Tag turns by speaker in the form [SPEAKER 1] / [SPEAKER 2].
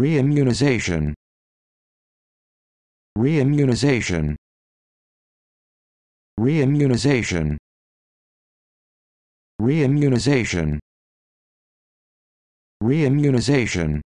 [SPEAKER 1] Reimmunization. Reimmunization. Reimmunization. Reimmunization. Reimmunization.